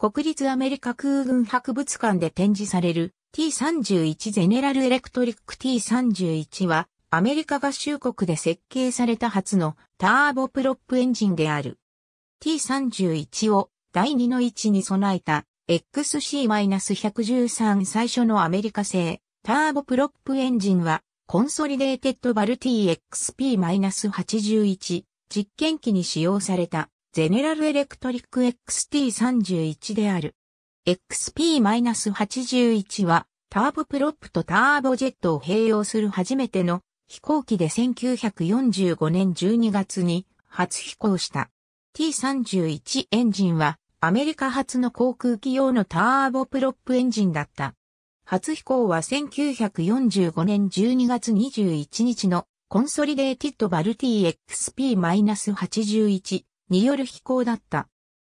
国立アメリカ空軍博物館で展示される T31 ゼネラルエレクトリック T31 はアメリカ合衆国で設計された初のターボプロップエンジンである。T31 を第2の位置に備えた XC-113 最初のアメリカ製ターボプロップエンジンはコンソリデーテッドバル TXP-81 実験機に使用された。ゼネラルエレクトリック XT31 である。XP-81 はターボプロップとターボジェットを併用する初めての飛行機で1945年12月に初飛行した。T31 エンジンはアメリカ初の航空機用のターボプロップエンジンだった。初飛行は1945年12月21日のコンソリデーティッドバルティ XP-81 による飛行だった。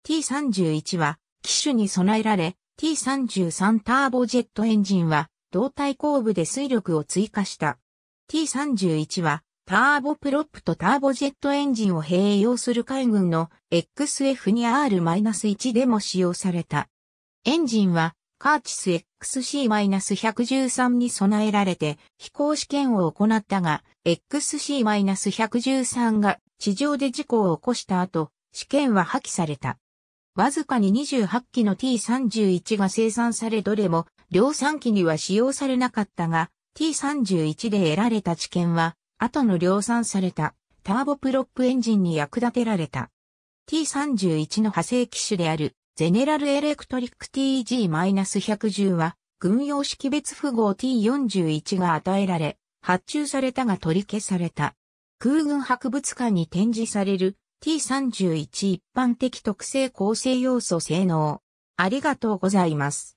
T31 は機種に備えられ、T33 ターボジェットエンジンは胴体後部で水力を追加した。T31 はターボプロップとターボジェットエンジンを併用する海軍の XF2R-1 でも使用された。エンジンはカーチス XC-113 に備えられて飛行試験を行ったが、XC-113 が地上で事故を起こした後、試験は破棄された。わずかに28機の T31 が生産されどれも量産機には使用されなかったが T31 で得られた知見は後の量産されたターボプロップエンジンに役立てられた。T31 の派生機種であるゼネラルエレクトリック TG-110 は、軍用識別符号 T41 が与えられ、発注されたが取り消された。空軍博物館に展示される T31 一般的特性構成要素性能。ありがとうございます。